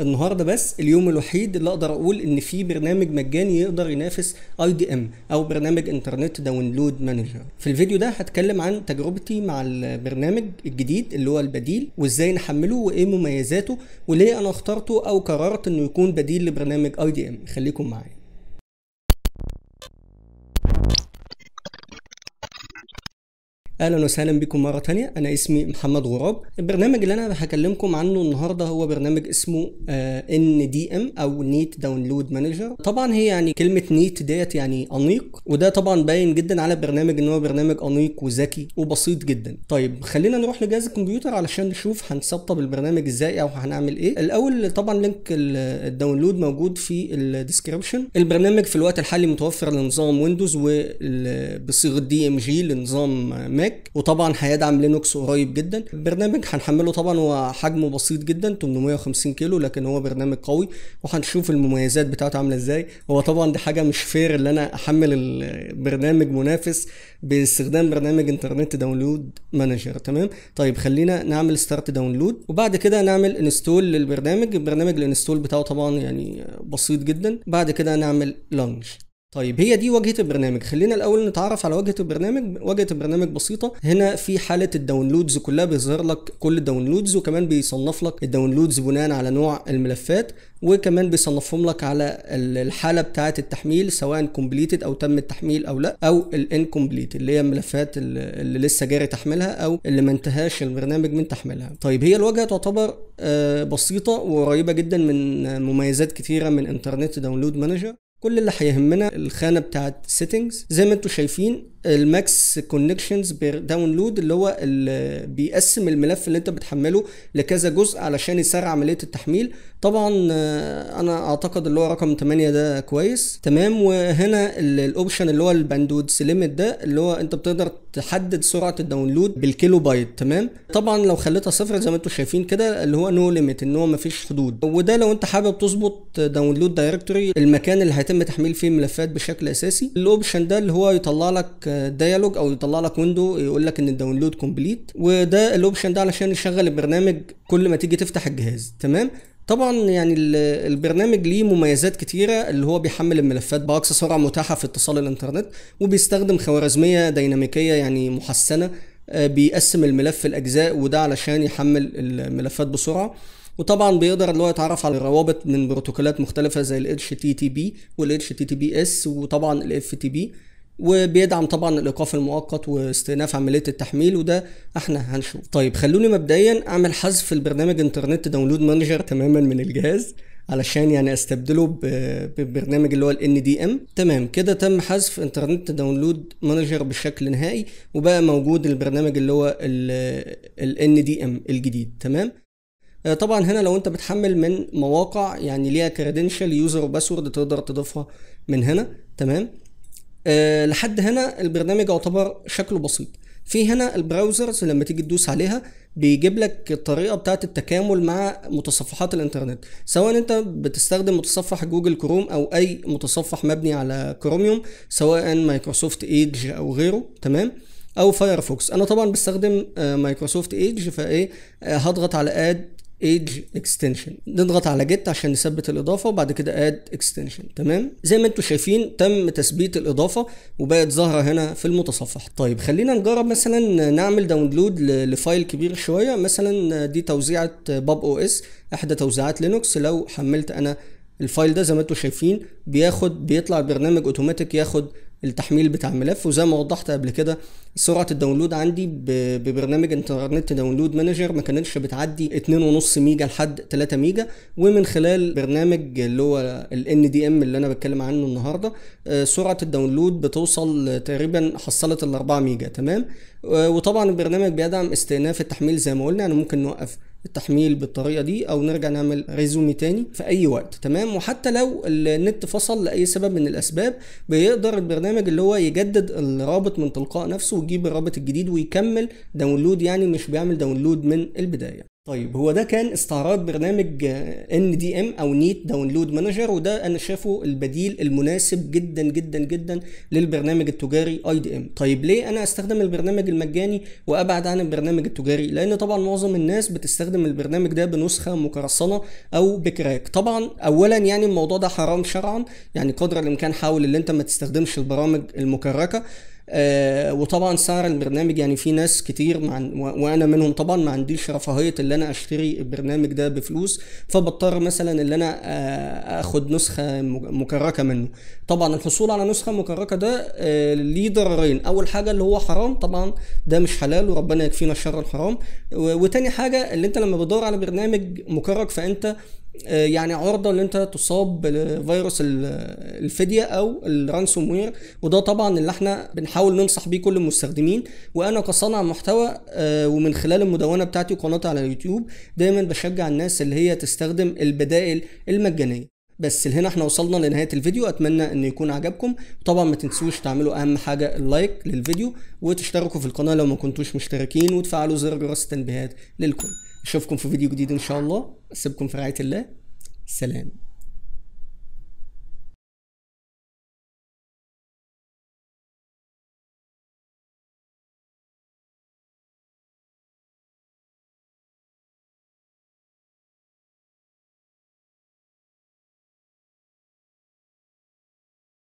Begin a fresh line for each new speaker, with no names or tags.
النهارده بس اليوم الوحيد اللي اقدر اقول ان في برنامج مجاني يقدر ينافس اي دي ام او برنامج انترنت داونلود مانجر في الفيديو ده هتكلم عن تجربتي مع البرنامج الجديد اللي هو البديل وازاي نحمله وايه مميزاته وليه انا اخترته او قررت انه يكون بديل لبرنامج اي دي ام خليكم معايا اهلا وسهلا بكم مره تانية انا اسمي محمد غراب البرنامج اللي انا هكلمكم عنه النهارده هو برنامج اسمه ان دي ام او نيت داونلود مانجر طبعا هي يعني كلمه نيت ديت يعني انيق وده طبعا باين جدا على البرنامج ان هو برنامج انيق وذكي وبسيط جدا طيب خلينا نروح لجهاز الكمبيوتر علشان نشوف هنسطب البرنامج ازاي او هنعمل ايه الاول طبعا لينك الداونلود موجود في الديسكربشن البرنامج في الوقت الحالي متوفر لنظام ويندوز وبصيغه دي ام جي لنظام ماك ماك وطبعا هيدعم لينوكس قريب جدا البرنامج هنحمله طبعا هو حجمه بسيط جدا 850 كيلو لكن هو برنامج قوي وهنشوف المميزات بتاعته عامله ازاي هو طبعا دي حاجه مش فير ان انا احمل البرنامج منافس باستخدام برنامج انترنت داونلود مانجر تمام طيب خلينا نعمل ستارت داونلود وبعد كده نعمل انستول للبرنامج البرنامج الانستول بتاعه طبعا يعني بسيط جدا بعد كده نعمل لانش طيب هي دي واجهه البرنامج خلينا الاول نتعرف على واجهه البرنامج واجهه البرنامج بسيطه هنا في حاله الداونلودز كلها بيظهر لك كل الداونلودز وكمان بيصنف لك الداونلودز بناء على نوع الملفات وكمان بيصنفهم لك على الحاله بتاعه التحميل سواء كومبليتد او تم التحميل او لا او الانكومبليت اللي هي الملفات اللي لسه جاري تحميلها او اللي ما انتهاش البرنامج من تحميلها طيب هي الواجهه تعتبر آه، بسيطه وقريبه جدا من مميزات كثيره من انترنت داونلود مانجر كل اللي هيهمنا الخانه بتاعت سيتنجز زي ما انتم شايفين الماكس كونكشنز داونلود اللي هو اللي بيقسم الملف اللي انت بتحمله لكذا جزء علشان يسرع عمليه التحميل طبعا آه، انا اعتقد اللي هو رقم 8 ده كويس تمام وهنا الاوبشن اللي هو الباندود ليميت ده اللي هو انت بتقدر تحدد سرعه الداونلود بالكيلو بايت تمام طبعا لو خليتها صفر زي ما انتم شايفين كده اللي هو نو ليميت ان هو مفيش حدود وده لو انت حابب تظبط داونلود دايركتوري المكان اللي هيتم تحميل فيه الملفات بشكل اساسي الاوبشن ده اللي هو يطلع لك ديالوج او يطلع لك ويندو يقول لك ان الداونلود كومبليت وده الاوبشن ده علشان يشغل البرنامج كل ما تيجي تفتح الجهاز تمام طبعا يعني البرنامج ليه مميزات كتيره اللي هو بيحمل الملفات باقصى سرعه متاحه في اتصال الانترنت وبيستخدم خوارزميه ديناميكيه يعني محسنه آه، بيقسم الملف لاجزاء وده علشان يحمل الملفات بسرعه وطبعا بيقدر اللي هو يتعرف على الروابط من بروتوكولات مختلفه زي ال HTTP وال HTTPS وطبعا ال FTP وبيدعم طبعا الايقاف المؤقت واستئناف عمليه التحميل وده احنا هنشوف طيب خلوني مبدئيا اعمل حذف البرنامج انترنت داونلود مانجر تماما من الجهاز علشان يعني استبدله ببرنامج اللي هو ال دي ام تمام كده تم حذف انترنت داونلود مانجر بشكل نهائي وبقى موجود البرنامج اللي هو ال دي ام الجديد تمام آه، طبعا هنا لو انت بتحمل من مواقع يعني ليها كريدنشال يوزر وباسورد تقدر تضيفها من هنا تمام آه، لحد هنا البرنامج يعتبر شكله بسيط في هنا البراوزرز لما تيجي تدوس عليها بيجيب لك الطريقه بتاعه التكامل مع متصفحات الانترنت سواء انت بتستخدم متصفح جوجل كروم او اي متصفح مبني على كروميوم سواء مايكروسوفت ايدج او غيره تمام او فايرفوكس انا طبعا بستخدم آه، مايكروسوفت ايدج فايه آه، هضغط على اد ايدج اكستنشن نضغط على جيت عشان نثبت الاضافه وبعد كده اد اكستنشن تمام زي ما انتم شايفين تم تثبيت الاضافه وبقت ظاهره هنا في المتصفح طيب خلينا نجرب مثلا نعمل داونلود لفايل كبير شويه مثلا دي توزيعه باب او اس احدى توزيعات لينوكس لو حملت انا الفايل ده زي ما انتم شايفين بياخد بيطلع البرنامج اوتوماتيك ياخد التحميل بتاع الملف وزي ما وضحت قبل كده سرعه الداونلود عندي ببرنامج انترنت داونلود مانجر ما كانتش بتعدي 2.5 ميجا لحد 3 ميجا ومن خلال برنامج اللي هو ان دي ام اللي انا بتكلم عنه النهارده آه، سرعه الداونلود بتوصل تقريبا حصلت ال 4 ميجا تمام آه، وطبعا البرنامج بيدعم استئناف التحميل زي ما قلنا انا يعني ممكن نوقف التحميل بالطريقه دي او نرجع نعمل ريزومي تاني في اي وقت تمام وحتى لو النت فصل لاي سبب من الاسباب بيقدر البرنامج اللي هو يجدد الرابط من تلقاء نفسه ويجيب الرابط الجديد ويكمل داونلود يعني مش بيعمل داونلود من البدايه طيب هو ده كان استعراض برنامج ان دي ام او نيت داونلود مانجر وده انا شايفه البديل المناسب جدا جدا جدا للبرنامج التجاري اي دي ام طيب ليه انا استخدم البرنامج المجاني وابعد عن البرنامج التجاري لان طبعا معظم الناس بتستخدم البرنامج ده بنسخه مكرصنه او بكراك طبعا اولا يعني الموضوع ده حرام شرعا يعني قدر الامكان حاول ان انت ما تستخدمش البرامج المكركه آه، وطبعا سعر البرنامج يعني في ناس كتير مع وانا منهم طبعا ما عنديش رفاهيه ان انا اشتري البرنامج ده بفلوس فبضطر مثلا ان انا آه، اخد نسخه مكركه منه طبعا الحصول على نسخه مكركه ده آه، ليه ضررين اول حاجه اللي هو حرام طبعا ده مش حلال وربنا يكفينا شر الحرام وتاني حاجه اللي انت لما بتدور على برنامج مكرك فانت آه، يعني عرضه ان انت تصاب بفيروس الفديه او الرانسوم وير وده طبعا اللي احنا بنحاول ننصح بيه كل المستخدمين وانا كصانع محتوى آه، ومن خلال المدونه بتاعتي وقناتي على اليوتيوب دايما بشجع الناس اللي هي تستخدم البدائل المجانيه بس هنا احنا وصلنا لنهايه الفيديو اتمنى ان يكون عجبكم طبعا ما تنسوش تعملوا اهم حاجه اللايك للفيديو وتشتركوا في القناه لو ما كنتوش مشتركين وتفعلوا زر جرس التنبيهات للكل اشوفكم في فيديو جديد ان شاء الله اسيبكم في رعايه الله سلام